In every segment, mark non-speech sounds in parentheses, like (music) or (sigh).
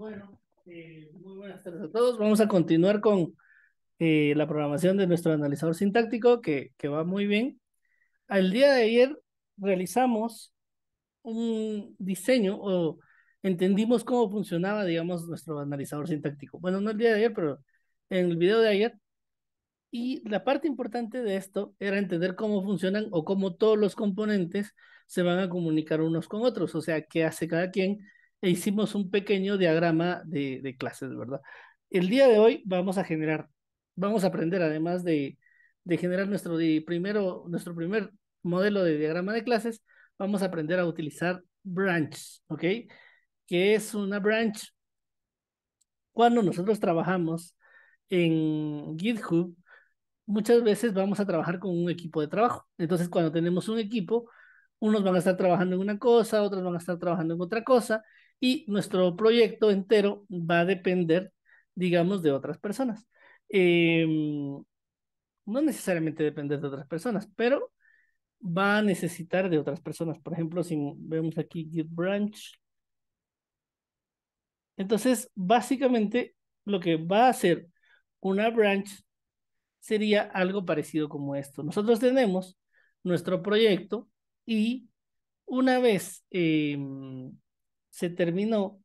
Bueno, eh, muy buenas tardes a todos. Vamos a continuar con eh, la programación de nuestro analizador sintáctico, que, que va muy bien. Al día de ayer realizamos un diseño o entendimos cómo funcionaba, digamos, nuestro analizador sintáctico. Bueno, no el día de ayer, pero en el video de ayer. Y la parte importante de esto era entender cómo funcionan o cómo todos los componentes se van a comunicar unos con otros, o sea, qué hace cada quien, e hicimos un pequeño diagrama de, clases, ¿verdad? El día de hoy vamos a generar, vamos a aprender además de, generar nuestro, primero, nuestro primer modelo de diagrama de clases, vamos a aprender a utilizar branch, ¿ok? Que es una branch. Cuando nosotros trabajamos en GitHub, muchas veces vamos a trabajar con un equipo de trabajo. Entonces, cuando tenemos un equipo, unos van a estar trabajando en una cosa, otros van a estar trabajando en otra cosa, y nuestro proyecto entero va a depender, digamos, de otras personas. Eh, no necesariamente depender de otras personas, pero va a necesitar de otras personas. Por ejemplo, si vemos aquí Git Branch. Entonces, básicamente, lo que va a hacer una branch sería algo parecido como esto. Nosotros tenemos nuestro proyecto y una vez em, se terminó,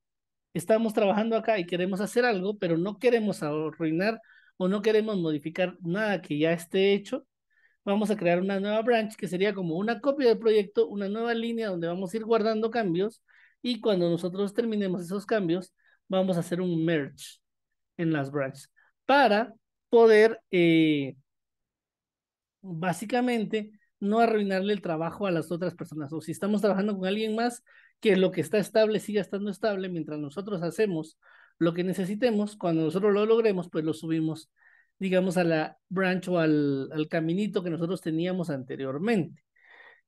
estamos trabajando acá y queremos hacer algo, pero no queremos arruinar o no queremos modificar nada que ya esté hecho, vamos a crear una nueva branch que sería como una copia del proyecto, una nueva línea donde vamos a ir guardando cambios y cuando nosotros terminemos esos cambios, vamos a hacer un merge en las branches para poder eh, básicamente no arruinarle el trabajo a las otras personas. O si estamos trabajando con alguien más, que lo que está estable siga estando estable mientras nosotros hacemos lo que necesitemos. Cuando nosotros lo logremos, pues lo subimos, digamos, a la branch o al, al caminito que nosotros teníamos anteriormente.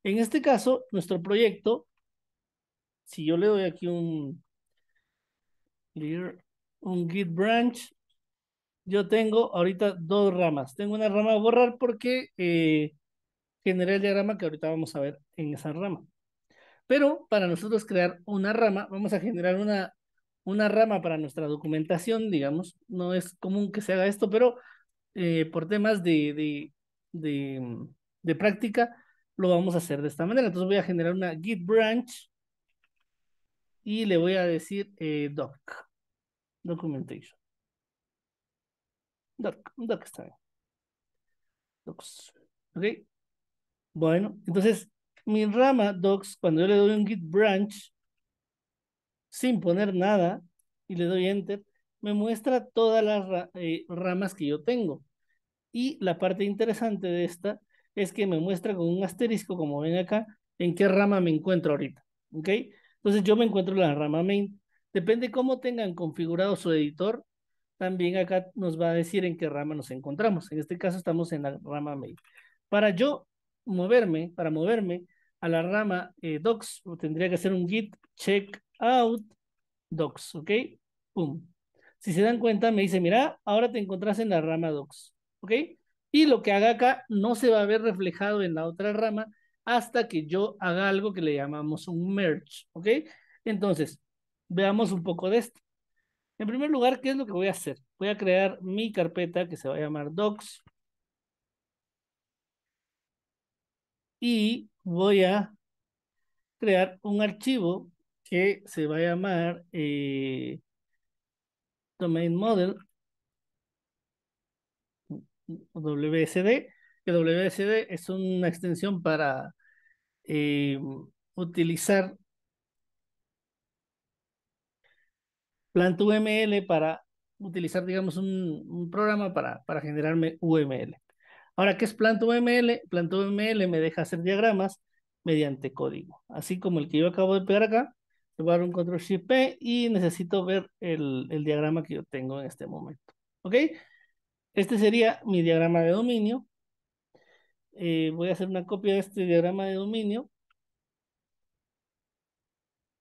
En este caso, nuestro proyecto, si yo le doy aquí un, un git branch, yo tengo ahorita dos ramas. Tengo una rama a borrar porque eh, generé el diagrama que ahorita vamos a ver en esa rama. Pero para nosotros crear una rama, vamos a generar una, una rama para nuestra documentación, digamos. No es común que se haga esto, pero eh, por temas mm, de, práctica, lo vamos a hacer de esta manera. Entonces voy a generar una git branch y le voy a decir eh, doc, documentation. Doc, doc está bien. Docs. Ok. Bueno, entonces mi rama docs, cuando yo le doy un git branch, sin poner nada, y le doy enter, me muestra todas las eh, ramas que yo tengo. Y la parte interesante de esta es que me muestra con un asterisco, como ven acá, en qué rama me encuentro ahorita. ¿Ok? Entonces yo me encuentro en la rama main. Depende cómo tengan configurado su editor, también acá nos va a decir en qué rama nos encontramos. En este caso estamos en la rama main. Para yo moverme, para moverme, a la rama eh, docs, tendría que hacer un git checkout docs, ¿ok? Si se dan cuenta, me dice, mira, ahora te encontrás en la rama docs, ¿ok? Y lo que haga acá no se va a ver reflejado en la otra rama hasta que yo haga algo que le llamamos un merge, ¿ok? Entonces, veamos un poco de esto. En primer lugar, ¿qué es lo que voy a hacer? Voy a crear mi carpeta que se va a llamar docs. Y voy a crear un archivo que se va a llamar eh, domain model WSD. Que WSD es una extensión para eh, utilizar plantuml UML para utilizar, digamos, un, programa para, para generarme UML. Ahora, ¿qué es planta UML? me deja hacer diagramas mediante código. Así como el que yo acabo de pegar acá, le voy a dar un control shift P y necesito ver el, diagrama que yo tengo en este momento. ¿Ok? Este sería mi diagrama de dominio. Eh, voy a hacer una copia de este diagrama de dominio.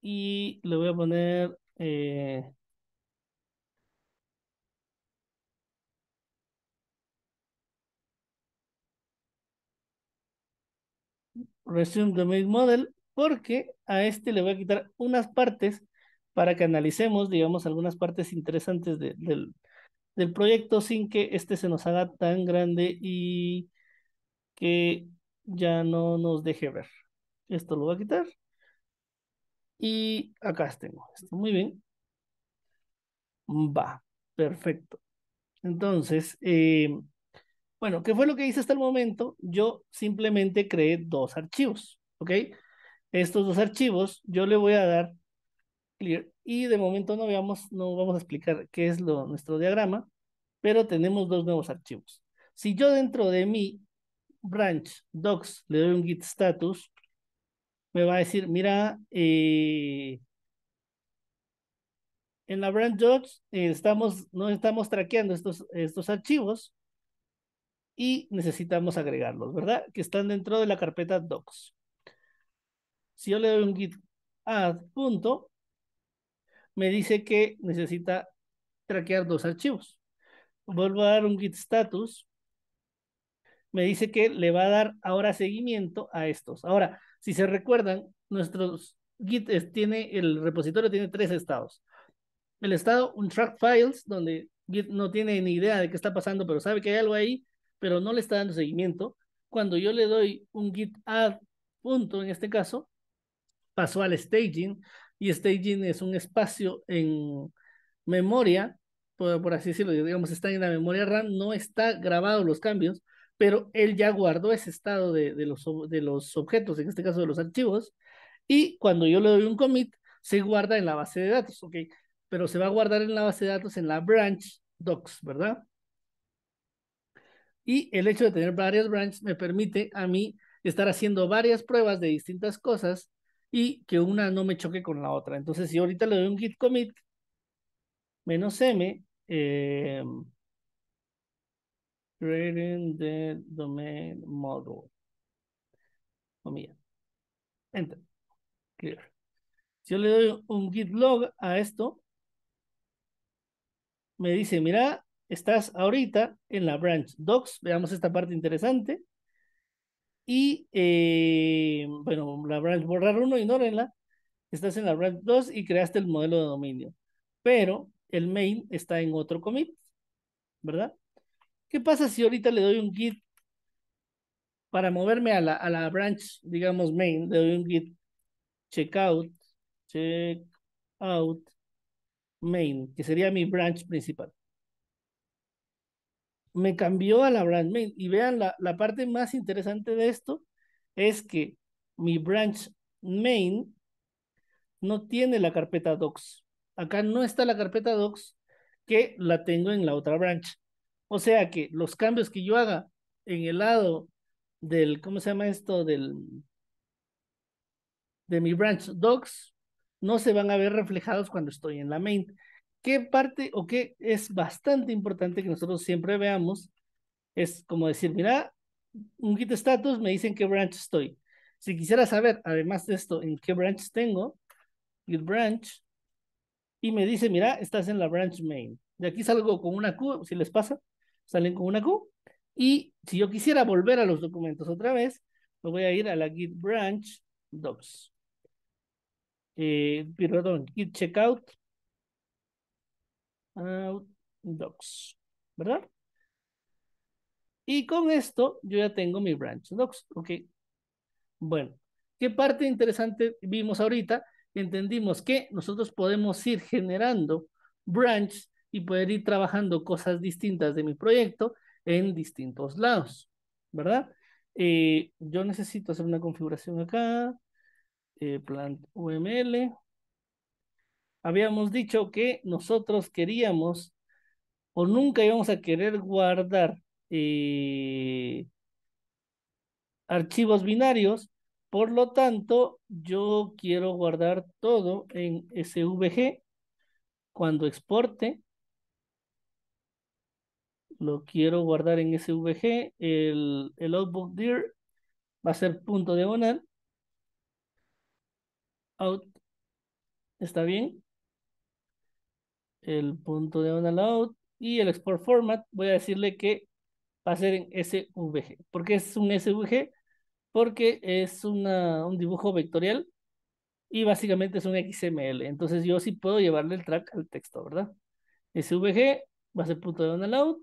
Y le voy a poner eh, resume the main model porque a este le voy a quitar unas partes para que analicemos, digamos, algunas partes interesantes del, del proyecto sin que este se nos haga tan grande y que ya no nos deje ver. Esto lo voy a quitar. Y acá tengo esto. Muy bien. Va, perfecto. Entonces, eh, bueno, ¿qué fue lo que hice hasta el momento? Yo simplemente creé dos archivos, ¿ok? Estos dos archivos yo le voy a dar clear y de momento no, veamos, no vamos a explicar qué es nuestro diagrama, pero tenemos dos nuevos archivos. Si yo dentro de mi branch docs le doy un git status, me va a decir, mira, eh, en la branch docs eh, estamos, no estamos traqueando estos, estos archivos, y necesitamos agregarlos, ¿verdad? Que están dentro de la carpeta docs. Si yo le doy un git add punto, me dice que necesita traquear dos archivos. Vuelvo a dar un git status. Me dice que le va a dar ahora seguimiento a estos. Ahora, si se recuerdan, nuestros git tiene, el repositorio tiene tres estados. El estado, un track files, donde Git no tiene ni idea de qué está pasando, pero sabe que hay algo ahí pero no le está dando seguimiento. Cuando yo le doy un git add punto, en este caso, pasó al staging y staging es un espacio en memoria, por, así decirlo, digamos, está en la memoria RAM, no está grabado los cambios, pero él ya guardó ese estado de, los, de los objetos, en este caso de los archivos, y cuando yo le doy un commit, se guarda en la base de datos, ¿ok? Pero se va a guardar en la base de datos en la branch docs, ¿verdad? Y el hecho de tener varias branches me permite a mí estar haciendo varias pruebas de distintas cosas y que una no me choque con la otra. Entonces, si ahorita le doy un git commit, menos m, creating eh, the domain model. Comilla. Oh, Enter. Clear. Si yo le doy un git log a esto, me dice, mira, Estás ahorita en la branch docs, veamos esta parte interesante. Y, eh, bueno, la branch borrar uno, ignórenla. Estás en la branch 2 y creaste el modelo de dominio. Pero el main está en otro commit, ¿verdad? ¿Qué pasa si ahorita le doy un git para moverme a la, a la branch, digamos, main? Le doy un git checkout, checkout main, que sería mi branch principal me cambió a la branch main. Y vean, la, la parte más interesante de esto es que mi branch main no tiene la carpeta docs. Acá no está la carpeta docs que la tengo en la otra branch. O sea que los cambios que yo haga en el lado del, ¿cómo se llama esto? Del, de mi branch docs, no se van a ver reflejados cuando estoy en la main. ¿Qué parte o qué es bastante importante que nosotros siempre veamos? Es como decir, mira, un git status me dice en qué branch estoy. Si quisiera saber, además de esto, en qué branch tengo, git branch, y me dice, mira, estás en la branch main. De aquí salgo con una Q, si les pasa, salen con una Q. Y si yo quisiera volver a los documentos otra vez, me voy a ir a la git branch docs. Eh, perdón, git checkout docs, ¿verdad? Y con esto yo ya tengo mi branch docs, ¿ok? Bueno, ¿qué parte interesante vimos ahorita? Entendimos que nosotros podemos ir generando branch y poder ir trabajando cosas distintas de mi proyecto en distintos lados, ¿verdad? Eh, yo necesito hacer una configuración acá, eh, plant UML, habíamos dicho que nosotros queríamos o nunca íbamos a querer guardar eh, archivos binarios. Por lo tanto, yo quiero guardar todo en SVG cuando exporte. Lo quiero guardar en SVG. El, Outbook output va a ser punto diagonal. Out. ¿Está bien? el punto de download y el export format, voy a decirle que va a ser en SVG. ¿Por qué es un SVG? Porque es una, un dibujo vectorial y básicamente es un XML. Entonces yo sí puedo llevarle el track al texto, ¿verdad? SVG va a ser punto de download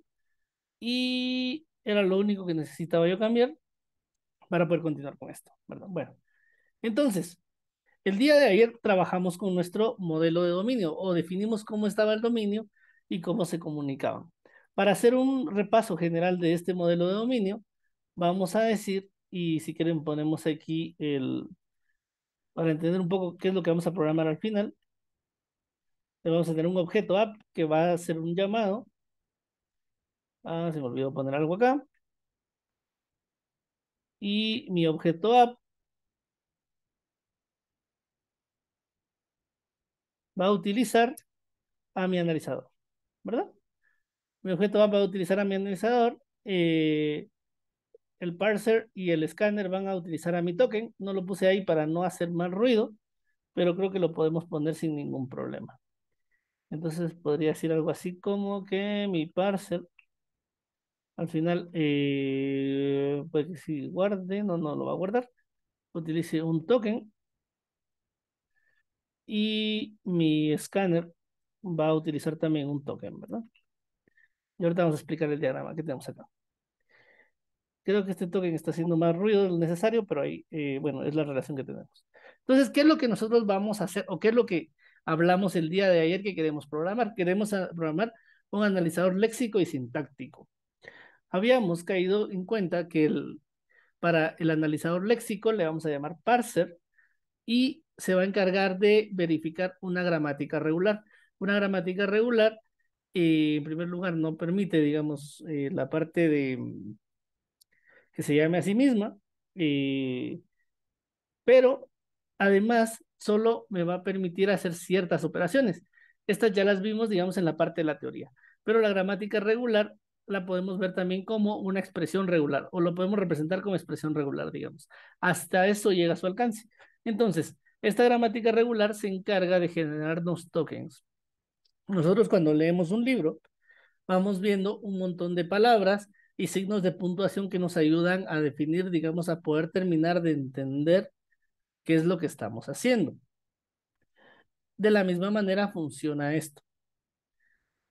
y era lo único que necesitaba yo cambiar para poder continuar con esto, ¿verdad? Bueno, entonces, el día de ayer trabajamos con nuestro modelo de dominio o definimos cómo estaba el dominio y cómo se comunicaba. Para hacer un repaso general de este modelo de dominio, vamos a decir, y si quieren ponemos aquí el, para entender un poco qué es lo que vamos a programar al final, vamos a tener un objeto app que va a hacer un llamado. Ah, se me olvidó poner algo acá. Y mi objeto app va a utilizar a mi analizador, ¿verdad? Mi objeto va a utilizar a mi analizador, eh, el parser y el scanner van a utilizar a mi token, no lo puse ahí para no hacer más ruido, pero creo que lo podemos poner sin ningún problema. Entonces podría decir algo así como que mi parser al final, eh, pues si guarde, no, no lo va a guardar, utilice un token y mi escáner va a utilizar también un token, ¿verdad? Y ahorita vamos a explicar el diagrama que tenemos acá. Creo que este token está haciendo más ruido del necesario, pero ahí, eh, bueno, es la relación que tenemos. Entonces, ¿qué es lo que nosotros vamos a hacer o qué es lo que hablamos el día de ayer que queremos programar? Queremos ah, programar un analizador léxico y sintáctico. Habíamos caído en cuenta que el, para el analizador léxico le vamos a llamar parser y se va a encargar de verificar una gramática regular. Una gramática regular, eh, en primer lugar, no permite, digamos, eh, la parte de que se llame a sí misma, eh, pero además solo me va a permitir hacer ciertas operaciones. Estas ya las vimos, digamos, en la parte de la teoría, pero la gramática regular la podemos ver también como una expresión regular o lo podemos representar como expresión regular, digamos. Hasta eso llega a su alcance. Entonces, esta gramática regular se encarga de generarnos tokens. Nosotros cuando leemos un libro, vamos viendo un montón de palabras y signos de puntuación que nos ayudan a definir, digamos, a poder terminar de entender qué es lo que estamos haciendo. De la misma manera funciona esto.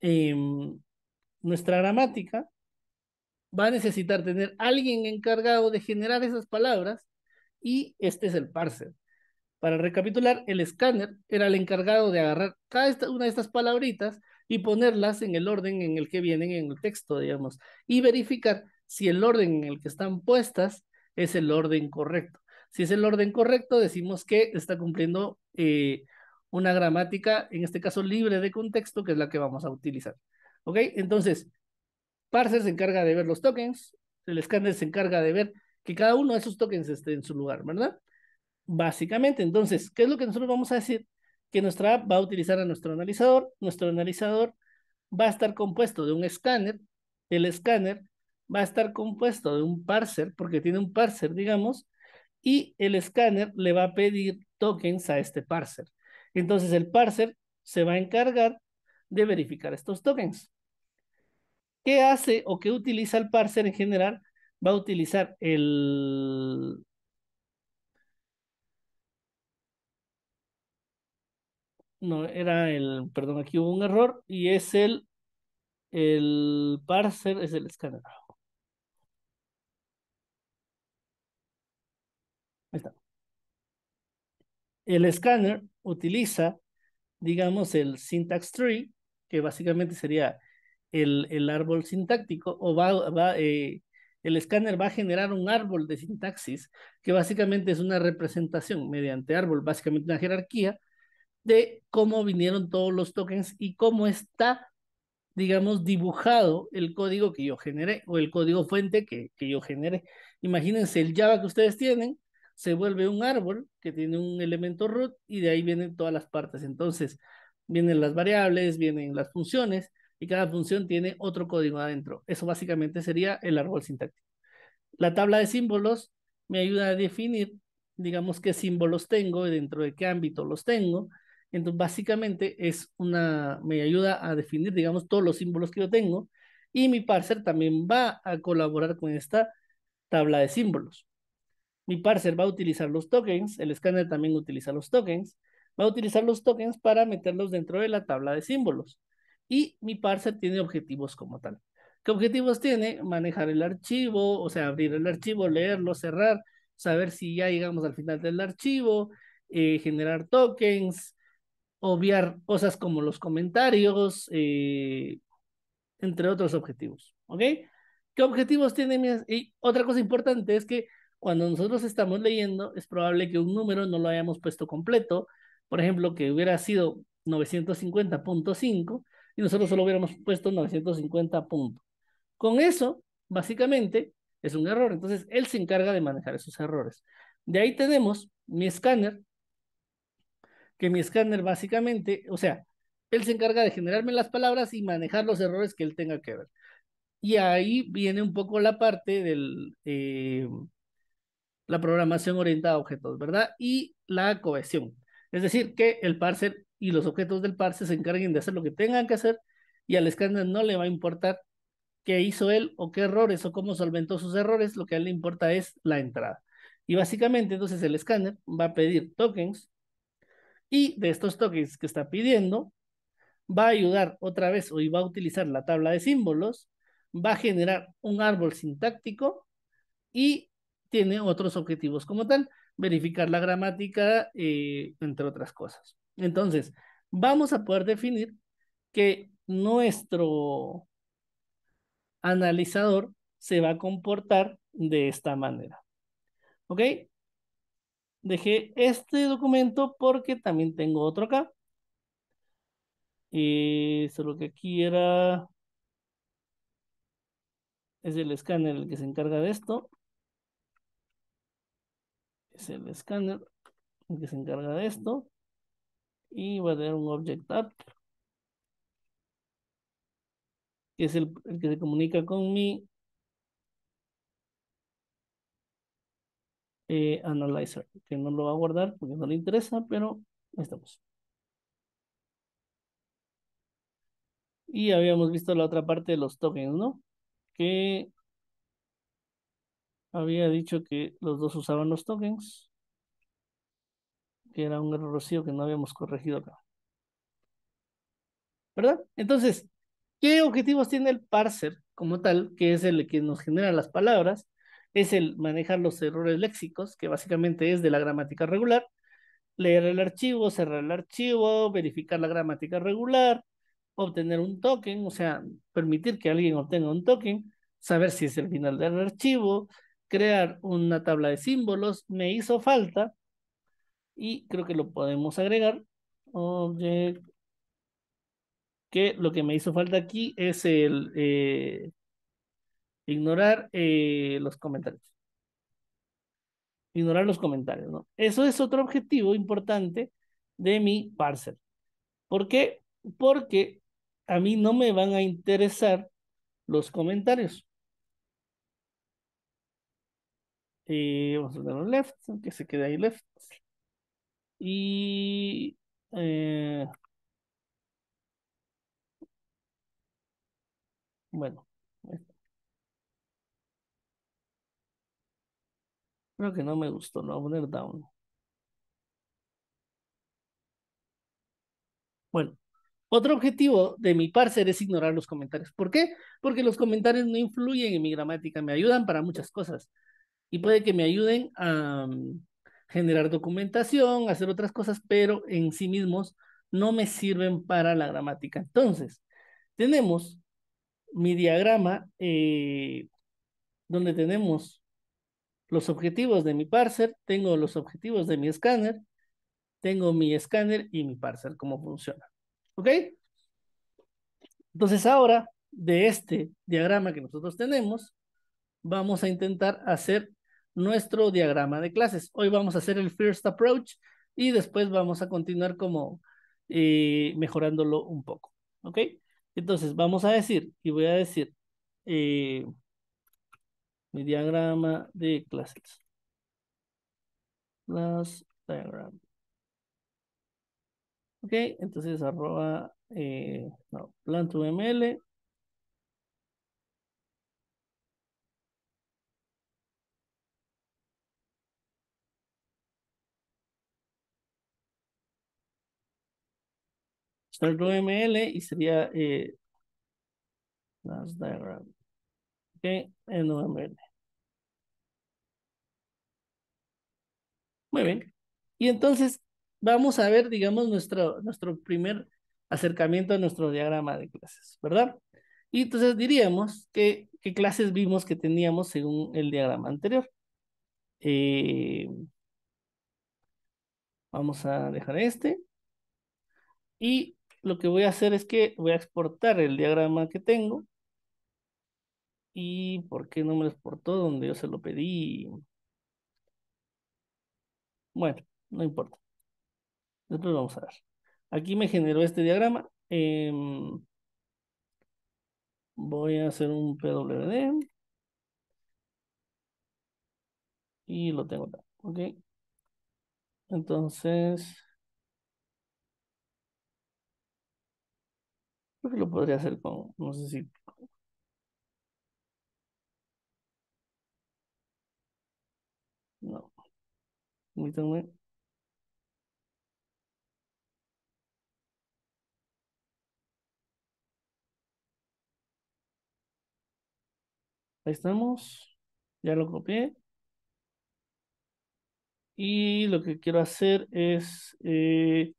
Em, nuestra gramática va a necesitar tener alguien encargado de generar esas palabras y este es el parser. Para recapitular, el escáner era el encargado de agarrar cada una de estas palabritas y ponerlas en el orden en el que vienen en el texto, digamos, y verificar si el orden en el que están puestas es el orden correcto. Si es el orden correcto, decimos que está cumpliendo eh, una gramática, en este caso libre de contexto, que es la que vamos a utilizar. ¿Ok? Entonces, Parser se encarga de ver los tokens, el escáner se encarga de ver que cada uno de esos tokens esté en su lugar, ¿verdad? Básicamente, entonces, ¿qué es lo que nosotros vamos a decir? Que nuestra app va a utilizar a nuestro analizador. Nuestro analizador va a estar compuesto de un escáner. El escáner va a estar compuesto de un parser, porque tiene un parser, digamos, y el escáner le va a pedir tokens a este parser. Entonces, el parser se va a encargar de verificar estos tokens. ¿Qué hace o qué utiliza el parser en general? Va a utilizar el, no, era el, perdón, aquí hubo un error y es el, el parser, es el escáner. Ahí está. El escáner utiliza, digamos, el syntax tree, que básicamente sería el, árbol sintáctico, o va, eh, el escáner va a generar un árbol de sintaxis, que básicamente es una representación mediante árbol, básicamente una jerarquía, de cómo vinieron todos los tokens y cómo está, digamos, dibujado el código que yo generé o el código fuente que, yo generé. Imagínense el Java que ustedes tienen, se vuelve un árbol que tiene un elemento root y de ahí vienen todas las partes. Entonces, vienen las variables, vienen las funciones y cada función tiene otro código adentro. Eso básicamente sería el árbol sintáctico. La tabla de símbolos me ayuda a definir, digamos, qué símbolos tengo y dentro de qué ámbito los tengo. Entonces, básicamente es una, me ayuda a definir, digamos, todos los símbolos que yo tengo y mi parser también va a colaborar con esta tabla de símbolos. Mi parser va a utilizar los tokens, el escáner también utiliza los tokens, va a utilizar los tokens para meterlos dentro de la tabla de símbolos. Y mi parser tiene objetivos como tal. ¿Qué objetivos tiene? Manejar el archivo, o sea, abrir el archivo, leerlo, cerrar, saber si ya llegamos al final del archivo, eh, generar tokens, obviar cosas como los comentarios, eh, entre otros objetivos. ¿Ok? ¿Qué objetivos tiene? Y otra cosa importante es que cuando nosotros estamos leyendo, es probable que un número no lo hayamos puesto completo. Por ejemplo, que hubiera sido 950.5 y nosotros solo hubiéramos puesto 950 Con eso, básicamente, es un error. Entonces, él se encarga de manejar esos errores. De ahí tenemos mi escáner, que mi escáner básicamente, o sea, él se encarga de generarme las palabras y manejar los errores que él tenga que ver. Y ahí viene un poco la parte de eh, la programación orientada a objetos, ¿verdad? Y la cohesión. Es decir, que el parser y los objetos del parser se encarguen de hacer lo que tengan que hacer y al escáner no le va a importar qué hizo él o qué errores o cómo solventó sus errores, lo que a él le importa es la entrada. Y básicamente entonces el escáner va a pedir tokens y de estos toques que está pidiendo, va a ayudar otra vez o va a utilizar la tabla de símbolos, va a generar un árbol sintáctico y tiene otros objetivos como tal, verificar la gramática, eh, entre otras cosas. Entonces, vamos a poder definir que nuestro analizador se va a comportar de esta manera. ¿Ok? dejé este documento porque también tengo otro acá. Eh, solo que aquí era... Es el escáner el que se encarga de esto. Es el escáner el que se encarga de esto. Y va a tener un object app. Que es el que se comunica con mi Eh, Analyzer, que no lo va a guardar porque no le interesa, pero estamos. Y habíamos visto la otra parte de los tokens, ¿no? Que había dicho que los dos usaban los tokens, que era un error que no habíamos corregido acá. ¿Verdad? Entonces, ¿qué objetivos tiene el parser como tal, que es el que nos genera las palabras? es el manejar los errores léxicos, que básicamente es de la gramática regular, leer el archivo, cerrar el archivo, verificar la gramática regular, obtener un token, o sea, permitir que alguien obtenga un token, saber si es el final del archivo, crear una tabla de símbolos, me hizo falta, y creo que lo podemos agregar, object, que lo que me hizo falta aquí es el... Eh, Ignorar eh, los comentarios. Ignorar los comentarios, ¿no? Eso es otro objetivo importante de mi parser. ¿Por qué? Porque a mí no me van a interesar los comentarios. Eh, vamos a un left, que se quede ahí left. Y eh, bueno, que no me gustó, lo voy a poner down. Bueno, otro objetivo de mi parser es ignorar los comentarios. ¿Por qué? Porque los comentarios no influyen en mi gramática, me ayudan para muchas cosas. Y puede que me ayuden a mm, generar documentación, hacer otras cosas, pero en sí mismos no me sirven para la gramática. Entonces, tenemos mi diagrama eh, donde tenemos los objetivos de mi parser, tengo los objetivos de mi escáner, tengo mi escáner y mi parser, cómo funciona. ¿Ok? Entonces ahora, de este diagrama que nosotros tenemos, vamos a intentar hacer nuestro diagrama de clases. Hoy vamos a hacer el first approach y después vamos a continuar como eh, mejorándolo un poco. ¿Ok? Entonces vamos a decir, y voy a decir, eh, mi diagrama de clases. Class diagram. Ok, entonces arroba, eh, no, plantuml. ML. y sería eh, class diagram en Muy bien. Y entonces vamos a ver, digamos, nuestro, nuestro primer acercamiento a nuestro diagrama de clases, ¿verdad? Y entonces diríamos que qué clases vimos que teníamos según el diagrama anterior. Eh, vamos a dejar este. Y lo que voy a hacer es que voy a exportar el diagrama que tengo ¿Y por qué no me exportó donde yo se lo pedí? Bueno, no importa. Después vamos a ver. Aquí me generó este diagrama. Em, voy a hacer un PWD. Y lo tengo acá. Ok. Entonces. Creo que lo podría hacer con. No sé si No. Ahí estamos. Ya lo copié. Y lo que quiero hacer es eh,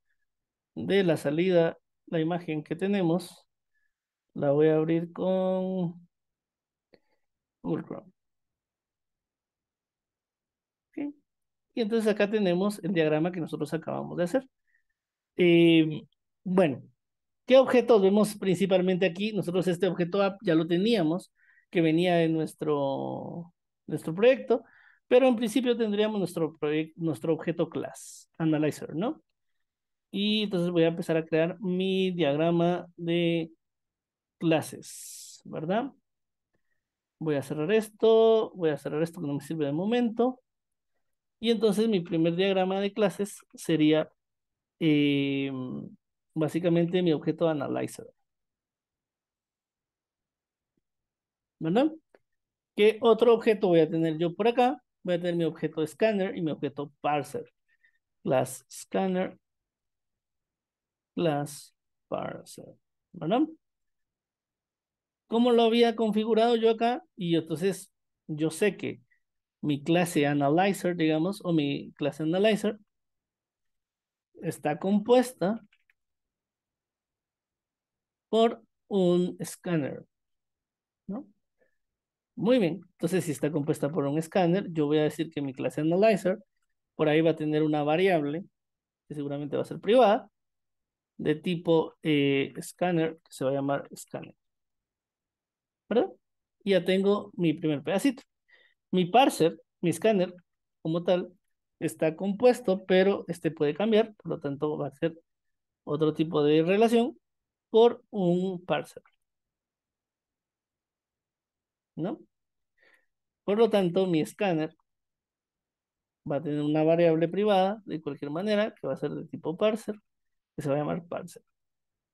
de la salida, la imagen que tenemos, la voy a abrir con Google Chrome. Y entonces acá tenemos el diagrama que nosotros acabamos de hacer. Em, bueno, ¿qué objetos vemos principalmente aquí? Nosotros este objeto app ya lo teníamos, que venía de nuestro, nuestro proyecto, pero en principio tendríamos nuestro, nuestro objeto class, analyzer, ¿no? Y entonces voy a empezar a crear mi diagrama de clases, ¿verdad? Voy a cerrar esto, voy a cerrar esto que no me sirve de momento. Y entonces mi primer diagrama de clases sería eh, básicamente mi objeto analyzer. ¿Verdad? ¿Qué otro objeto voy a tener yo por acá? Voy a tener mi objeto scanner y mi objeto parser. Class scanner, class parser. ¿Verdad? ¿Cómo lo había configurado yo acá? Y entonces yo sé que mi clase analyzer, digamos, o mi clase analyzer, está compuesta por un Scanner, ¿no? Muy bien, entonces si está compuesta por un Scanner, yo voy a decir que mi clase analyzer por ahí va a tener una variable que seguramente va a ser privada de tipo eh, Scanner, que se va a llamar Scanner, ¿Verdad? ya tengo mi primer pedacito. Mi parser, mi escáner como tal, está compuesto, pero este puede cambiar, por lo tanto va a ser otro tipo de relación por un parser. ¿No? Por lo tanto, mi escáner va a tener una variable privada de cualquier manera que va a ser de tipo parser, que se va a llamar parser.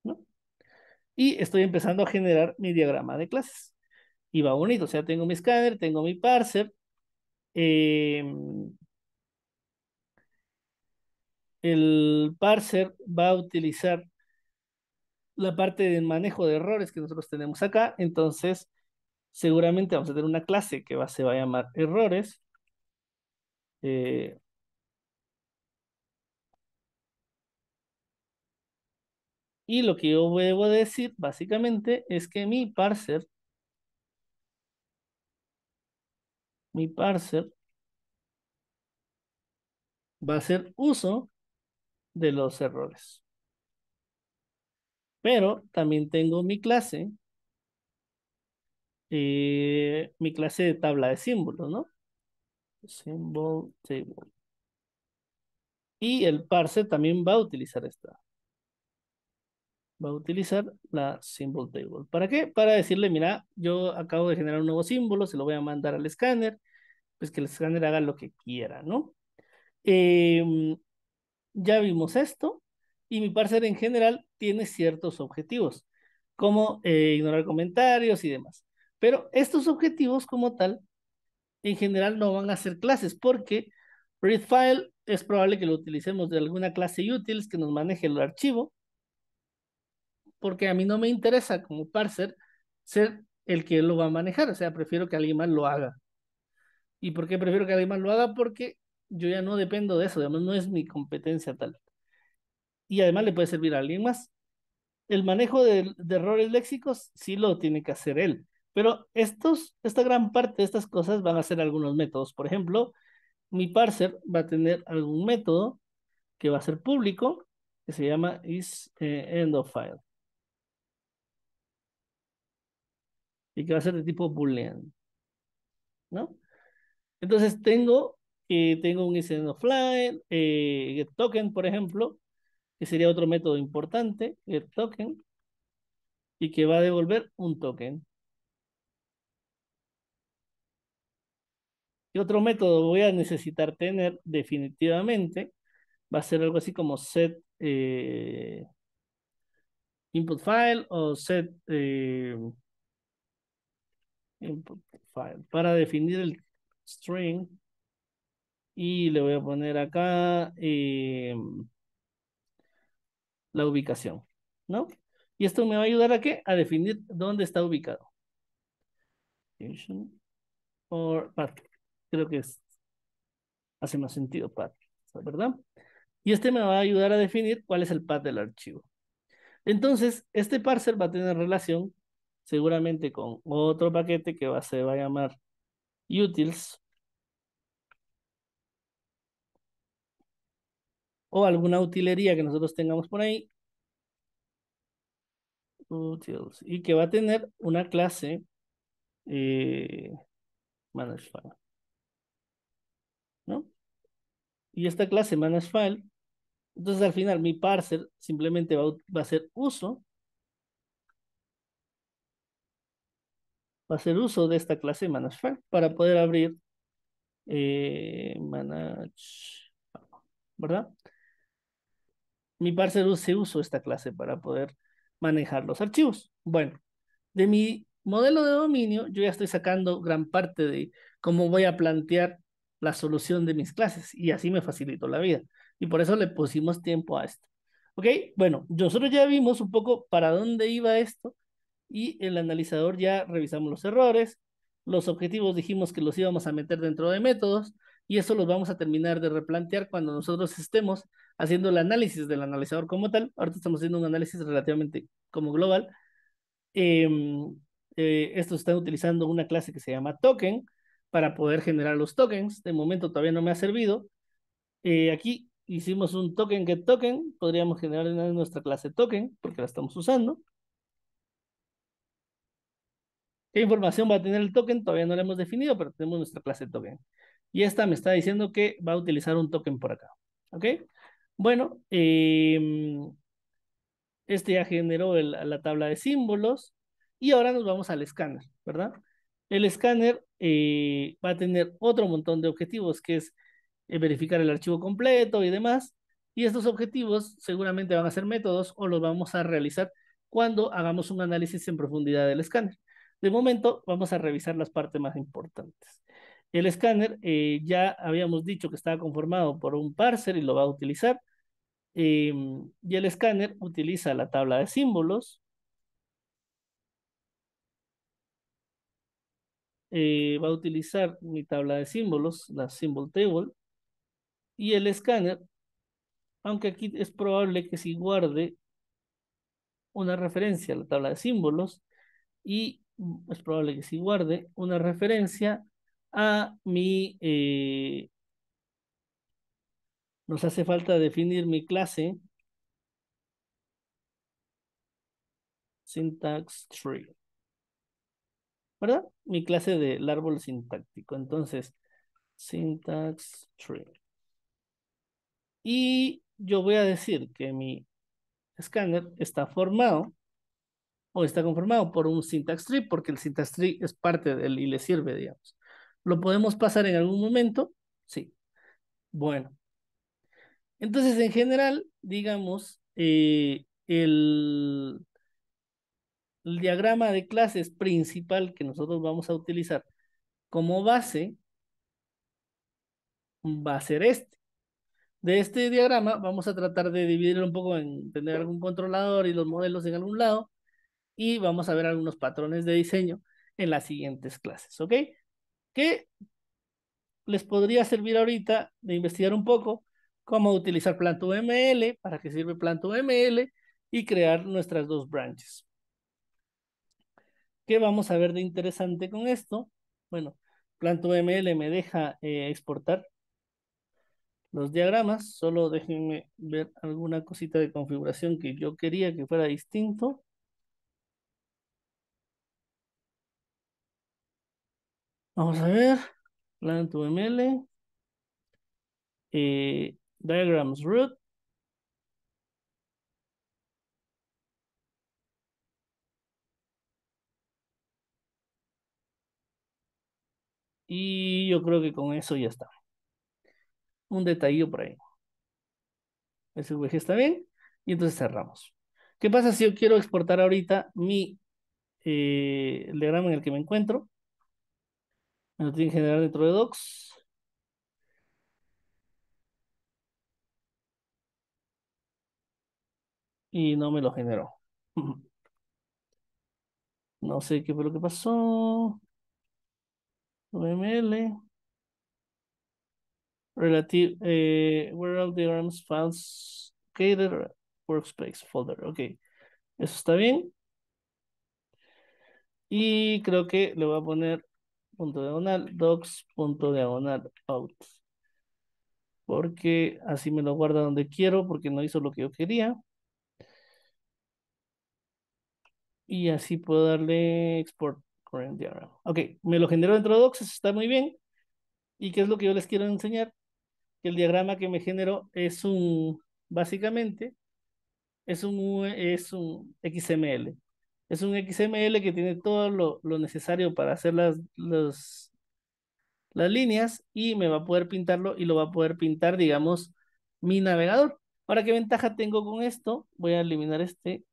¿no? Y estoy empezando a generar mi diagrama de clases y va bonito. O sea, tengo mi escáner, tengo mi parser. Em, el parser va a utilizar la parte del manejo de errores que nosotros tenemos acá. Entonces, seguramente vamos a tener una clase que va, se va a llamar errores. Eh, y lo que yo debo decir básicamente es que mi parser mi parser va a hacer uso de los errores. Pero también tengo mi clase, eh, mi clase de tabla de símbolos, ¿no? Symbol table. Y el parser también va a utilizar esta va a utilizar la symbol table. ¿Para qué? Para decirle, mira, yo acabo de generar un nuevo símbolo, se lo voy a mandar al escáner, pues que el escáner haga lo que quiera, ¿no? Em, ya vimos esto y mi parser en general tiene ciertos objetivos, como eh, ignorar comentarios y demás. Pero estos objetivos como tal, en general no van a ser clases porque readFile es probable que lo utilicemos de alguna clase utils que nos maneje el archivo porque a mí no me interesa como parser ser el que lo va a manejar, o sea, prefiero que alguien más lo haga. ¿Y por qué prefiero que alguien más lo haga? Porque yo ya no dependo de eso, además no es mi competencia tal. Y además le puede servir a alguien más. El manejo de, errores léxicos sí lo tiene que hacer él, pero estos, esta gran parte de estas cosas van a ser algunos métodos. Por ejemplo, mi parser va a tener algún método que va a ser público, que se llama is eh, end of file. y que va a ser de tipo boolean. ¿No? Entonces tengo, eh, tengo un incident offline, eh, token, por ejemplo, que sería otro método importante, get token, y que va a devolver un token. Y otro método voy a necesitar tener definitivamente? Va a ser algo así como set eh, input file o set eh, para definir el string y le voy a poner acá eh, la ubicación, ¿no? Y esto me va a ayudar a qué? A definir dónde está ubicado. Creo que es, hace más sentido path, ¿verdad? Y este me va a ayudar a definir cuál es el path del archivo. Entonces, este parser va a tener relación seguramente con otro paquete que se va a llamar utils o alguna utilería que nosotros tengamos por ahí utils y que va a tener una clase eh, File. ¿No? Y esta clase File. entonces al final mi parser simplemente va, va a hacer uso va a hacer uso de esta clase Manager para poder abrir eh, manage, ¿verdad? Mi parser se usó esta clase para poder manejar los archivos. Bueno, de mi modelo de dominio yo ya estoy sacando gran parte de cómo voy a plantear la solución de mis clases y así me facilito la vida. Y por eso le pusimos tiempo a esto. ¿Ok? Bueno, nosotros ya vimos un poco para dónde iba esto y el analizador ya revisamos los errores, los objetivos dijimos que los íbamos a meter dentro de métodos y eso los vamos a terminar de replantear cuando nosotros estemos haciendo el análisis del analizador como tal. Ahorita estamos haciendo un análisis relativamente como global. esto em, eh, utilizando una clase que se llama token para poder generar los tokens. De momento todavía no me ha servido. Eh, aquí hicimos un token get token. Podríamos generar en nuestra clase token porque la estamos usando. ¿Qué información va a tener el token? Todavía no lo hemos definido, pero tenemos nuestra clase token. Y esta me está diciendo que va a utilizar un token por acá. ¿Ok? Bueno, em, este ya generó la tabla de símbolos. Y ahora nos vamos al escáner, ¿verdad? El escáner eh, va a tener otro montón de objetivos, que es eh, verificar el archivo completo y demás. Y estos objetivos seguramente van a ser métodos o los vamos a realizar cuando hagamos un análisis en profundidad del escáner. De momento, vamos a revisar las partes más importantes. El escáner, eh, ya habíamos dicho que estaba conformado por un parser y lo va a utilizar. Em, y el escáner utiliza la tabla de símbolos. Eh, va a utilizar mi tabla de símbolos, la symbol table. Y el escáner, aunque aquí es probable que si guarde una referencia a la tabla de símbolos y Mm, es probable que sí guarde una referencia a mi... Eh, nos hace falta definir mi clase. Syntax tree. ¿Verdad? Mi clase del árbol sintáctico. Entonces, syntax tree. Y yo voy a decir que mi escáner está formado o está conformado por un syntax tree, porque el syntax tree es parte del y le sirve, digamos. ¿Lo podemos pasar en algún momento? Sí. Bueno. Entonces, en general, digamos, eh, el, el diagrama de clases principal que nosotros vamos a utilizar como base va a ser este. De este diagrama vamos a tratar de dividirlo un poco en tener algún controlador y los modelos en algún lado y vamos a ver algunos patrones de diseño en las siguientes clases, ¿ok? Que les podría servir ahorita de investigar un poco cómo utilizar ML, para qué sirve ML, y crear nuestras dos branches. ¿Qué vamos a ver de interesante con esto? Bueno, ML me deja eh, exportar los diagramas, solo déjenme ver alguna cosita de configuración que yo quería que fuera distinto. Vamos a ver. Plan eh, diagrams root. Y yo creo que con eso ya está. Un detallito por ahí. SVG está bien. Y entonces cerramos. ¿Qué pasa si yo quiero exportar ahorita mi eh, diagrama en el que me encuentro? Me lo tienen que generar dentro de docs. Y no me lo generó. (laughs) No sé qué fue lo que pasó. UML. Relative. Eh, where are the arms files catered, Workspace folder. Ok. Eso está bien. Y creo que le voy a poner diagonal docs out porque así me lo guarda donde quiero porque no hizo lo que yo quería y así puedo darle export current diagram ok me lo generó dentro de docs está muy bien y qué es lo que yo les quiero enseñar que el diagrama que me genero es un básicamente es un es un xml es un XML que tiene todo lo, necesario para hacer las, los, las líneas y me va a poder pintarlo y lo va a poder pintar, digamos, mi navegador. Ahora, ¿qué ventaja tengo con esto? Voy a eliminar este.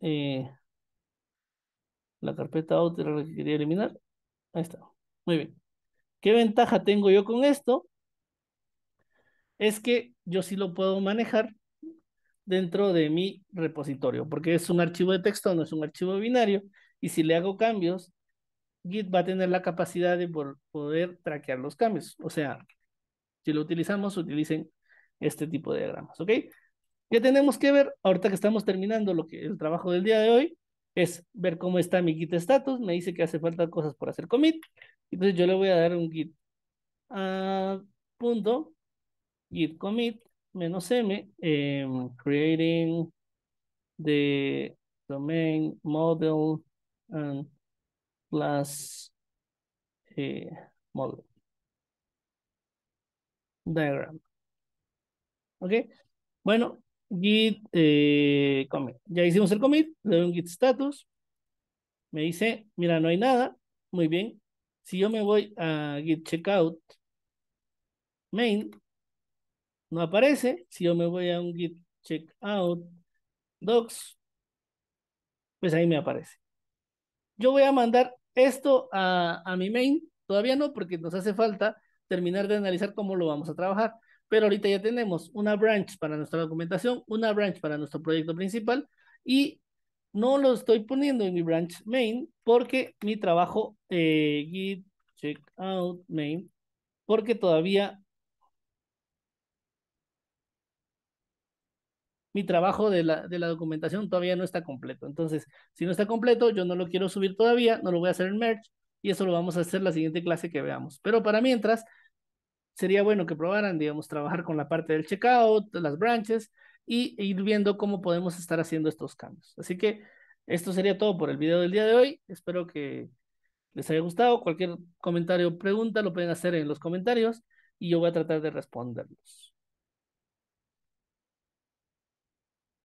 Eh, la carpeta la que quería eliminar. Ahí está. Muy bien. ¿Qué ventaja tengo yo con esto? es que yo sí lo puedo manejar dentro de mi repositorio, porque es un archivo de texto, no es un archivo binario, y si le hago cambios, Git va a tener la capacidad de poder traquear los cambios. O sea, si lo utilizamos, utilicen este tipo de diagramas, ¿ok? Ya tenemos que ver, ahorita que estamos terminando lo que, el trabajo del día de hoy, es ver cómo está mi Git status, me dice que hace falta cosas por hacer commit, entonces yo le voy a dar un Git a ah, punto git commit menos m, em, creating the domain model and plus eh, model diagram. Ok, bueno, git eh, commit. Ya hicimos el commit, le doy un git status. Me dice, mira, no hay nada. Muy bien. Si yo me voy a git checkout main, no aparece. Si yo me voy a un git checkout docs, pues ahí me aparece. Yo voy a mandar esto a, mi main, todavía no, porque nos hace falta terminar de analizar cómo lo vamos a trabajar. Pero ahorita ya tenemos una branch para nuestra documentación, una branch para nuestro proyecto principal y no lo estoy poniendo en mi branch main porque mi trabajo eh, git checkout main porque todavía mi trabajo de la, de la documentación todavía no está completo. Entonces, si no está completo, yo no lo quiero subir todavía, no lo voy a hacer en merge y eso lo vamos a hacer la siguiente clase que veamos. Pero para mientras, sería bueno que probaran, digamos, trabajar con la parte del checkout, las branches y ir viendo cómo podemos estar haciendo estos cambios. Así que esto sería todo por el video del día de hoy. Espero que les haya gustado. Cualquier comentario o pregunta lo pueden hacer en los comentarios y yo voy a tratar de responderlos.